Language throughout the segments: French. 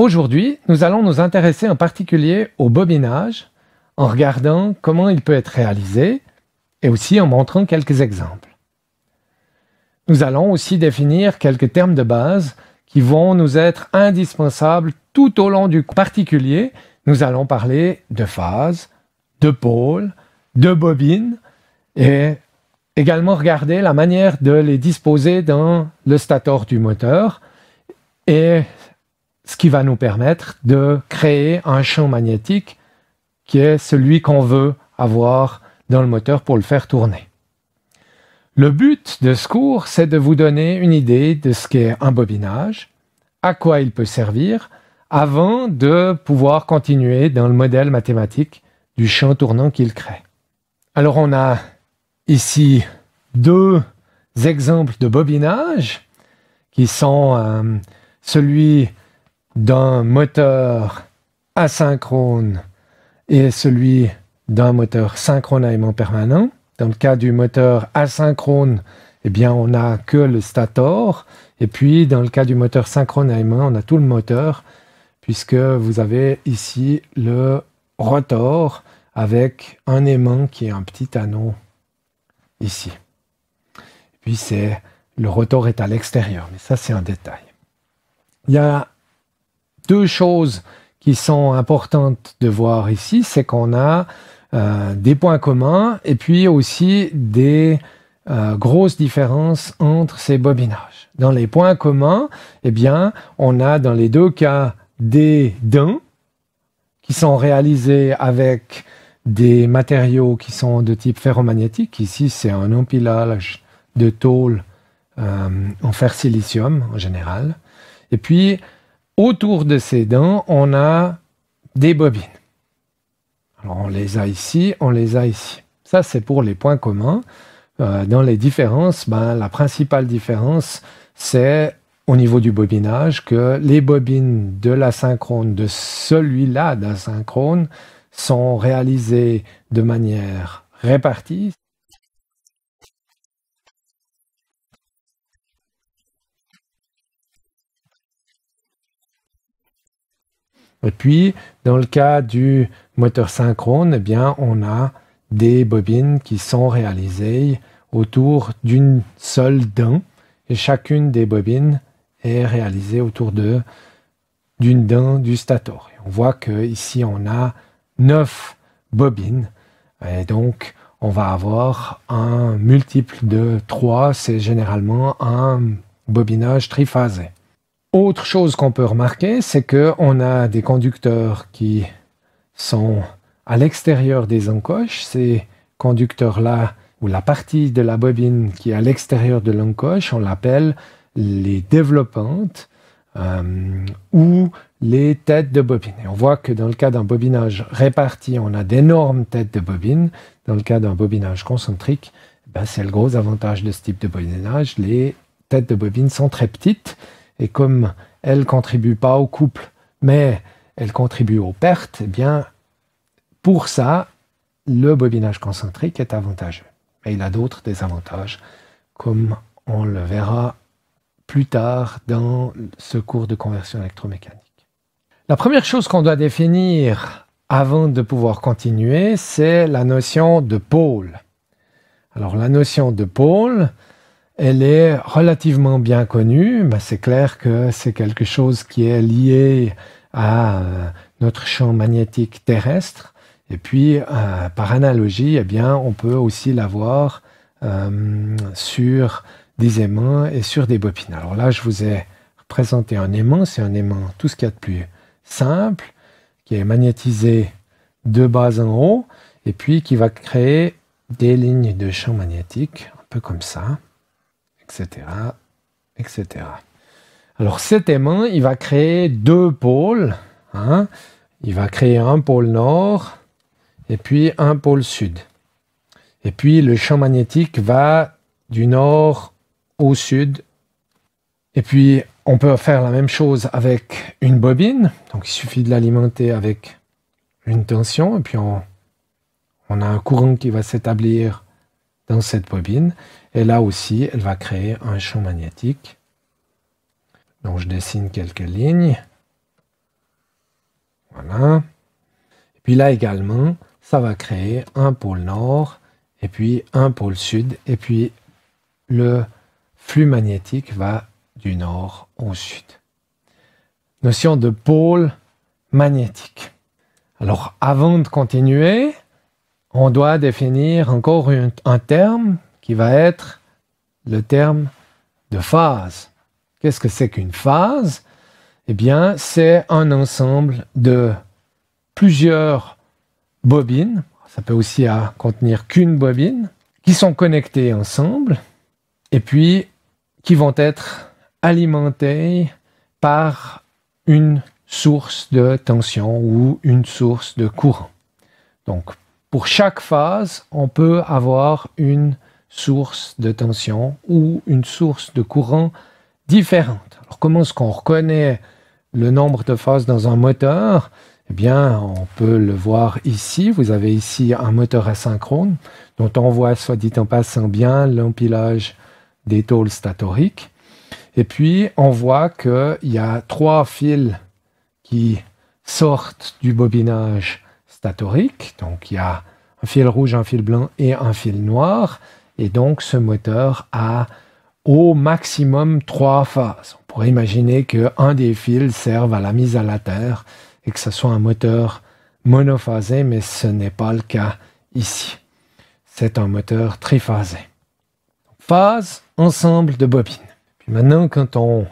Aujourd'hui, nous allons nous intéresser en particulier au bobinage en regardant comment il peut être réalisé et aussi en montrant quelques exemples. Nous allons aussi définir quelques termes de base qui vont nous être indispensables tout au long du particulier. Nous allons parler de phase, de pôle, de bobine et également regarder la manière de les disposer dans le stator du moteur et ce qui va nous permettre de créer un champ magnétique qui est celui qu'on veut avoir dans le moteur pour le faire tourner. Le but de ce cours, c'est de vous donner une idée de ce qu'est un bobinage, à quoi il peut servir, avant de pouvoir continuer dans le modèle mathématique du champ tournant qu'il crée. Alors on a ici deux exemples de bobinage qui sont euh, celui d'un moteur asynchrone et celui d'un moteur synchrone à aimant permanent. Dans le cas du moteur asynchrone, eh bien, on n'a que le stator. Et puis, dans le cas du moteur synchrone à aimant, on a tout le moteur, puisque vous avez ici le rotor avec un aimant qui est un petit anneau ici. puis, c'est le rotor est à l'extérieur, mais ça, c'est un détail. Il y a deux choses qui sont importantes de voir ici, c'est qu'on a euh, des points communs et puis aussi des euh, grosses différences entre ces bobinages. Dans les points communs, eh bien, on a dans les deux cas des dents qui sont réalisées avec des matériaux qui sont de type ferromagnétique. Ici, c'est un empilage de tôle euh, en fer silicium en général. Et puis, Autour de ces dents, on a des bobines. Alors on les a ici, on les a ici. Ça, c'est pour les points communs. Euh, dans les différences, ben, la principale différence, c'est au niveau du bobinage que les bobines de l'asynchrone, de celui-là d'asynchrone, sont réalisées de manière répartie. Et puis, dans le cas du moteur synchrone, eh bien, on a des bobines qui sont réalisées autour d'une seule dent. Et chacune des bobines est réalisée autour de d'une dent du stator. on voit qu'ici, on a 9 bobines. Et donc, on va avoir un multiple de 3, c'est généralement un bobinage triphasé. Autre chose qu'on peut remarquer, c'est qu'on a des conducteurs qui sont à l'extérieur des encoches. Ces conducteurs-là, ou la partie de la bobine qui est à l'extérieur de l'encoche, on l'appelle les développantes euh, ou les têtes de bobine. on voit que dans le cas d'un bobinage réparti, on a d'énormes têtes de bobine. Dans le cas d'un bobinage concentrique, ben, c'est le gros avantage de ce type de bobinage. Les têtes de bobine sont très petites et comme elle ne contribue pas au couple, mais elle contribue aux pertes, eh bien, pour ça, le bobinage concentrique est avantageux. Mais il a d'autres désavantages, comme on le verra plus tard dans ce cours de conversion électromécanique. La première chose qu'on doit définir avant de pouvoir continuer, c'est la notion de pôle. Alors la notion de pôle, elle est relativement bien connue, c'est clair que c'est quelque chose qui est lié à euh, notre champ magnétique terrestre. Et puis, euh, par analogie, eh bien, on peut aussi l'avoir euh, sur des aimants et sur des bopines. Alors là, je vous ai présenté un aimant. C'est un aimant, tout ce qu'il y a de plus simple, qui est magnétisé de bas en haut, et puis qui va créer des lignes de champ magnétique, un peu comme ça etc., etc. Alors cet aimant, il va créer deux pôles. Hein. Il va créer un pôle nord et puis un pôle sud. Et puis le champ magnétique va du nord au sud. Et puis on peut faire la même chose avec une bobine. Donc il suffit de l'alimenter avec une tension et puis on a un courant qui va s'établir dans cette bobine. Et là aussi, elle va créer un champ magnétique. Donc je dessine quelques lignes. Voilà. Et puis là également, ça va créer un pôle nord, et puis un pôle sud, et puis le flux magnétique va du nord au sud. Notion de pôle magnétique. Alors avant de continuer, on doit définir encore un, un terme qui va être le terme de phase. Qu'est-ce que c'est qu'une phase Eh bien, c'est un ensemble de plusieurs bobines, ça peut aussi contenir qu'une bobine, qui sont connectées ensemble et puis qui vont être alimentées par une source de tension ou une source de courant. Donc, pour chaque phase, on peut avoir une source de tension ou une source de courant différente. Alors comment est-ce qu'on reconnaît le nombre de phases dans un moteur Eh bien, on peut le voir ici. Vous avez ici un moteur asynchrone dont on voit, soit dit en passant bien, l'empilage des tôles statoriques. Et puis, on voit qu'il y a trois fils qui sortent du bobinage statorique. Donc, il y a un fil rouge, un fil blanc et un fil noir. Et donc ce moteur a au maximum trois phases. On pourrait imaginer qu'un des fils serve à la mise à la terre et que ce soit un moteur monophasé, mais ce n'est pas le cas ici. C'est un moteur triphasé. Phase, ensemble de bobines. maintenant, quand on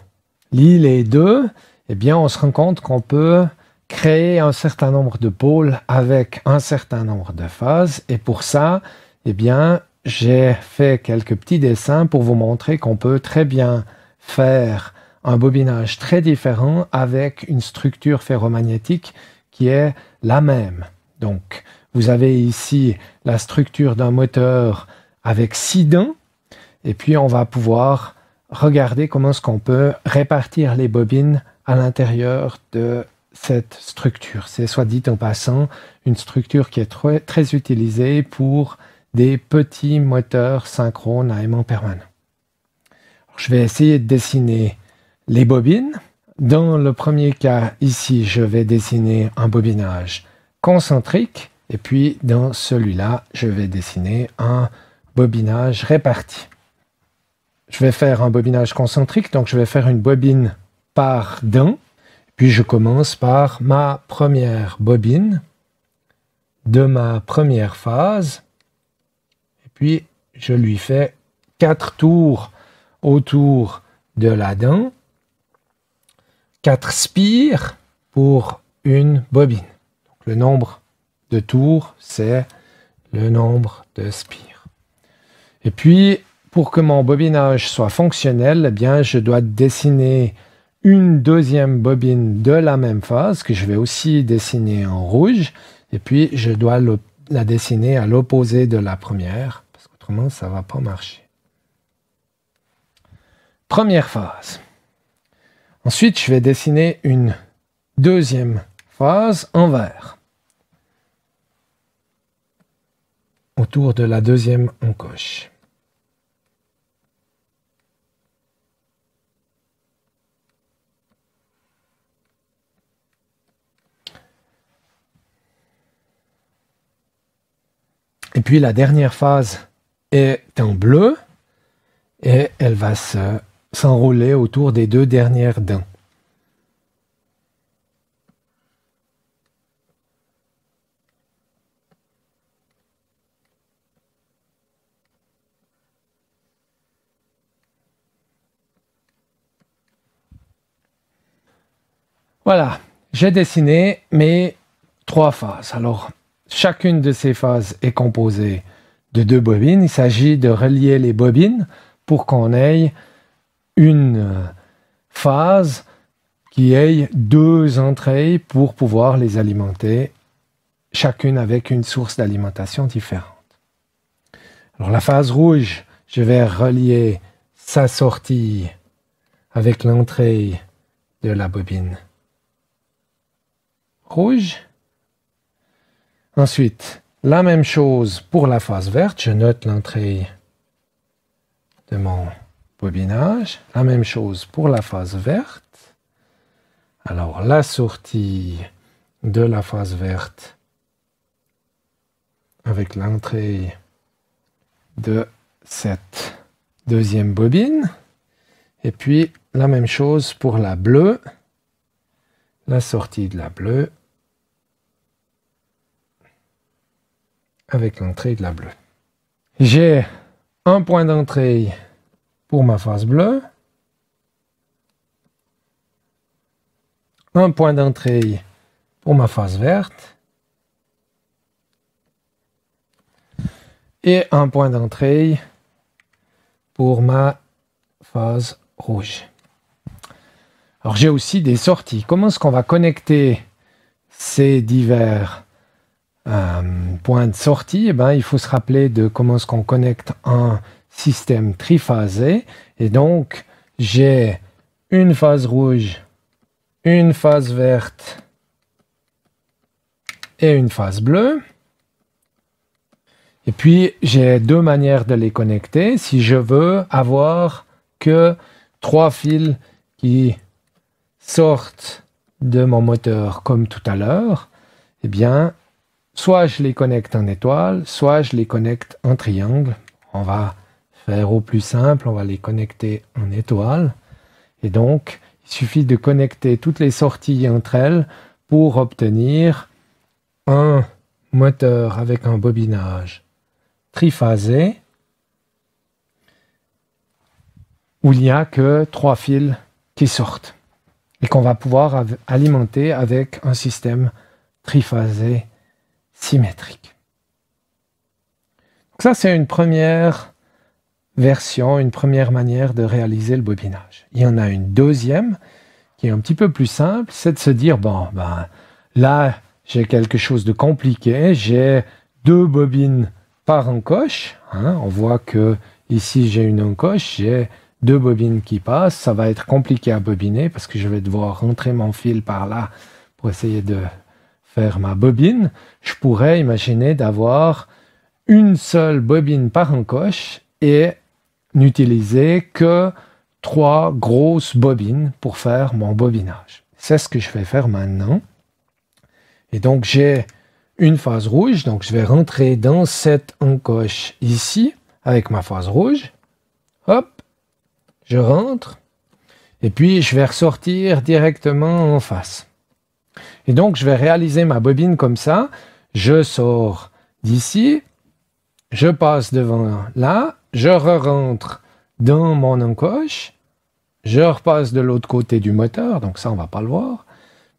lit les deux, eh bien, on se rend compte qu'on peut créer un certain nombre de pôles avec un certain nombre de phases. Et pour ça, eh bien, j'ai fait quelques petits dessins pour vous montrer qu'on peut très bien faire un bobinage très différent avec une structure ferromagnétique qui est la même. Donc, vous avez ici la structure d'un moteur avec six dents, et puis on va pouvoir regarder comment est-ce qu'on peut répartir les bobines à l'intérieur de cette structure. C'est, soit dit en passant, une structure qui est très, très utilisée pour des petits moteurs synchrones à aimant permanent. je vais essayer de dessiner les bobines. Dans le premier cas, ici, je vais dessiner un bobinage concentrique. Et puis, dans celui-là, je vais dessiner un bobinage réparti. Je vais faire un bobinage concentrique, donc je vais faire une bobine par dent. Puis je commence par ma première bobine de ma première phase je lui fais quatre tours autour de la dent, quatre spires pour une bobine. Donc, le nombre de tours, c'est le nombre de spires. Et puis, pour que mon bobinage soit fonctionnel, eh bien, je dois dessiner une deuxième bobine de la même phase que je vais aussi dessiner en rouge. Et puis, je dois la dessiner à l'opposé de la première Autrement, ça ne va pas marcher. Première phase. Ensuite, je vais dessiner une deuxième phase en vert. Autour de la deuxième encoche. Et puis la dernière phase est en bleu et elle va s'enrouler autour des deux dernières dents. Voilà, j'ai dessiné mes trois phases. Alors, chacune de ces phases est composée de deux bobines. Il s'agit de relier les bobines pour qu'on ait une euh, phase qui ait deux entrées pour pouvoir les alimenter, chacune avec une source d'alimentation différente. Alors la phase rouge, je vais relier sa sortie avec l'entrée de la bobine rouge. Ensuite, la même chose pour la phase verte. Je note l'entrée de mon bobinage. La même chose pour la phase verte. Alors, la sortie de la phase verte avec l'entrée de cette deuxième bobine. Et puis, la même chose pour la bleue. La sortie de la bleue avec l'entrée de la bleue. J'ai un point d'entrée pour ma phase bleue, un point d'entrée pour ma face verte, et un point d'entrée pour ma phase rouge. Alors j'ai aussi des sorties. Comment est-ce qu'on va connecter ces divers euh, point de sortie, eh ben, il faut se rappeler de comment est-ce qu'on connecte un système triphasé. Et donc, j'ai une phase rouge, une phase verte et une phase bleue. Et puis, j'ai deux manières de les connecter. Si je veux avoir que trois fils qui sortent de mon moteur comme tout à l'heure, eh bien, Soit je les connecte en étoile, soit je les connecte en triangle. On va faire au plus simple, on va les connecter en étoile. Et donc, il suffit de connecter toutes les sorties entre elles pour obtenir un moteur avec un bobinage triphasé où il n'y a que trois fils qui sortent et qu'on va pouvoir alimenter avec un système triphasé symétrique. ça, c'est une première version, une première manière de réaliser le bobinage. Il y en a une deuxième qui est un petit peu plus simple, c'est de se dire, bon, ben, là, j'ai quelque chose de compliqué, j'ai deux bobines par encoche. Hein. on voit que ici, j'ai une encoche, j'ai deux bobines qui passent. Ça va être compliqué à bobiner parce que je vais devoir rentrer mon fil par là pour essayer de faire ma bobine, je pourrais imaginer d'avoir une seule bobine par encoche et n'utiliser que trois grosses bobines pour faire mon bobinage. C'est ce que je vais faire maintenant. Et donc j'ai une phase rouge, donc je vais rentrer dans cette encoche ici avec ma phase rouge. Hop, je rentre. Et puis je vais ressortir directement en face. Et donc, je vais réaliser ma bobine comme ça. Je sors d'ici, je passe devant là, je re-rentre dans mon encoche, je repasse de l'autre côté du moteur, donc ça, on va pas le voir.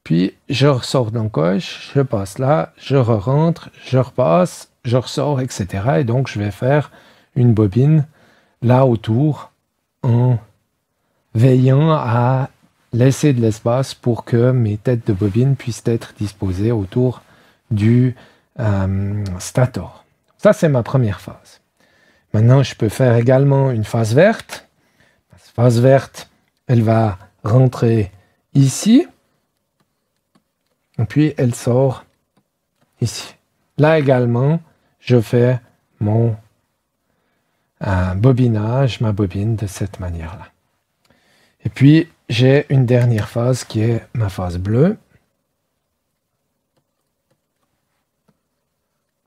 Puis, je ressors d'encoche, je passe là, je re-rentre, je repasse, je ressors, etc. Et donc, je vais faire une bobine là autour en veillant à laisser de l'espace pour que mes têtes de bobine puissent être disposées autour du euh, stator. Ça, c'est ma première phase. Maintenant, je peux faire également une phase verte. La phase verte, elle va rentrer ici, et puis elle sort ici. Là également, je fais mon euh, bobinage, ma bobine de cette manière-là. Et puis, j'ai une dernière phase qui est ma phase bleue.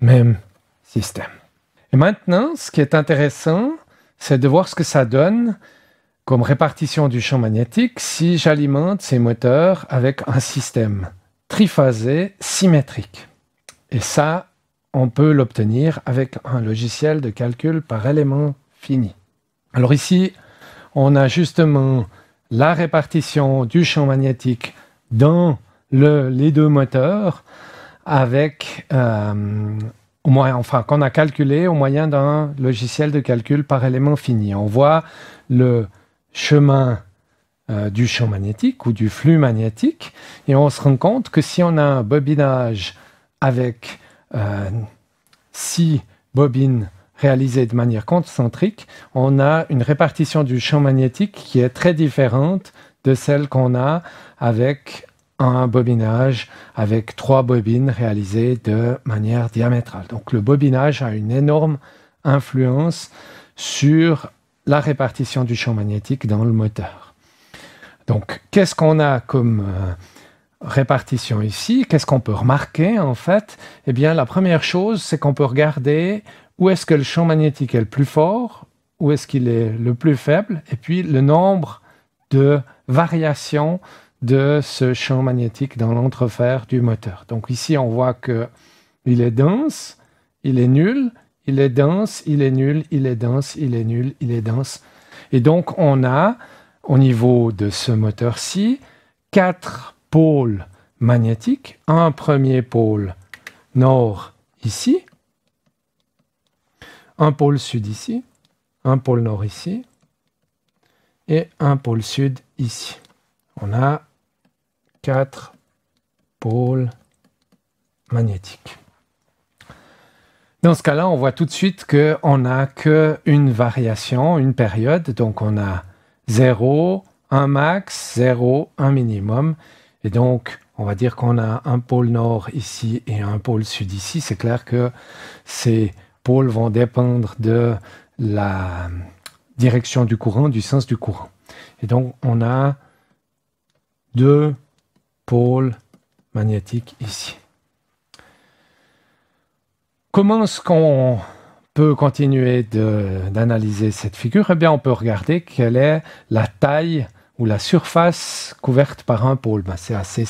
Même système. Et maintenant, ce qui est intéressant, c'est de voir ce que ça donne comme répartition du champ magnétique si j'alimente ces moteurs avec un système triphasé symétrique. Et ça, on peut l'obtenir avec un logiciel de calcul par élément fini. Alors ici, on a justement la répartition du champ magnétique dans les deux moteurs avec, euh, au moins, enfin, qu'on a calculé au moyen d'un logiciel de calcul par élément fini. On voit le chemin euh, du champ magnétique ou du flux magnétique et on se rend compte que si on a un bobinage avec euh, six bobines réalisé de manière concentrique, on a une répartition du champ magnétique qui est très différente de celle qu'on a avec un bobinage avec trois bobines réalisées de manière diamétrale. Donc le bobinage a une énorme influence sur la répartition du champ magnétique dans le moteur. Donc qu'est-ce qu'on a comme euh, répartition ici Qu'est-ce qu'on peut remarquer en fait Eh bien la première chose, c'est qu'on peut regarder où est-ce que le champ magnétique est le plus fort, où est-ce qu'il est le plus faible, et puis le nombre de variations de ce champ magnétique dans l'entrefer du moteur. Donc ici, on voit que il est dense, il est nul, il est dense, il est nul, il est dense, il est nul, il est dense. Et donc, on a, au niveau de ce moteur-ci, quatre pôles magnétiques. Un premier pôle nord ici, un pôle sud ici, un pôle nord ici, et un pôle sud ici. On a quatre pôles magnétiques. Dans ce cas-là, on voit tout de suite qu'on n'a qu'une variation, une période. Donc on a 0, un max, 0, un minimum. Et donc, on va dire qu'on a un pôle nord ici et un pôle sud ici. C'est clair que c'est pôles vont dépendre de la direction du courant, du sens du courant. Et donc, on a deux pôles magnétiques ici. Comment est-ce qu'on peut continuer d'analyser cette figure Eh bien, on peut regarder quelle est la taille ou la surface couverte par un pôle. Ben, c'est assez